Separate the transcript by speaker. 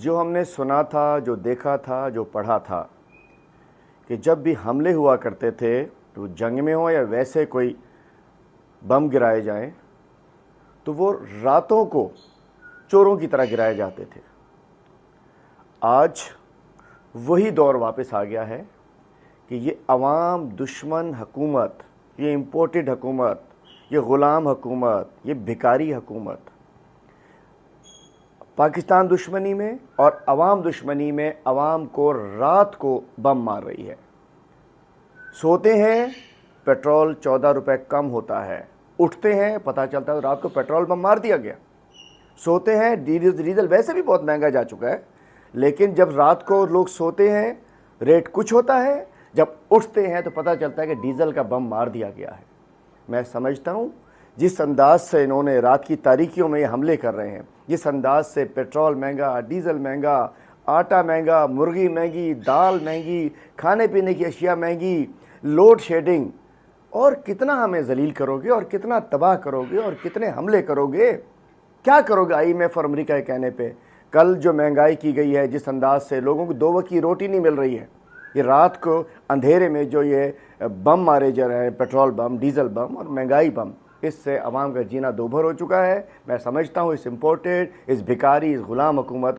Speaker 1: जो हमने सुना था जो देखा था जो पढ़ा था कि जब भी हमले हुआ करते थे तो जंग में हो या वैसे कोई बम गिराए जाएं तो वो रातों को चोरों की तरह गिराए जाते थे आज वही दौर वापस आ गया है कि ये अवाम दुश्मन हकूमत ये इम्पोर्टेड हकूमत ये ग़ुलाम हकूमत ये भिकारी हकूमत पाकिस्तान दुश्मनी में और अवाम दुश्मनी में अवाम को रात को बम मार रही है सोते हैं पेट्रोल चौदह रुपये कम होता है उठते हैं पता चलता है रात को पेट्रोल बम मार दिया गया सोते हैं डीजल डीजल वैसे भी बहुत महंगा जा चुका है लेकिन जब रात को लोग सोते हैं रेट कुछ होता है जब उठते हैं तो पता चलता है कि डीजल का बम मार दिया गया है मैं समझता हूँ जिस अंदाज से इन्होंने रात की तारीखियों में हमले कर रहे हैं जिस अंदाज से पेट्रोल महंगा डीजल महंगा आटा महंगा मुर्गी महंगी दाल महंगी खाने पीने की अशिया महंगी लोड शेडिंग और कितना हमें जलील करोगे और कितना तबाह करोगे और कितने हमले करोगे क्या करोगे आई एम एफ और अमरीका के कहने पर कल जो महंगाई की गई है जिस अंदाज से लोगों को दो वक्त की रोटी नहीं मिल रही है ये रात को अंधेरे में जो ये बम मारे जा रहे हैं पेट्रोल बम डीजल बम और महंगाई बम इससे अवाम का जीना दोभर हो चुका है मैं समझता हूँ इस इम्पोर्टेड इस भिकारी इस गुलाम हुकूमत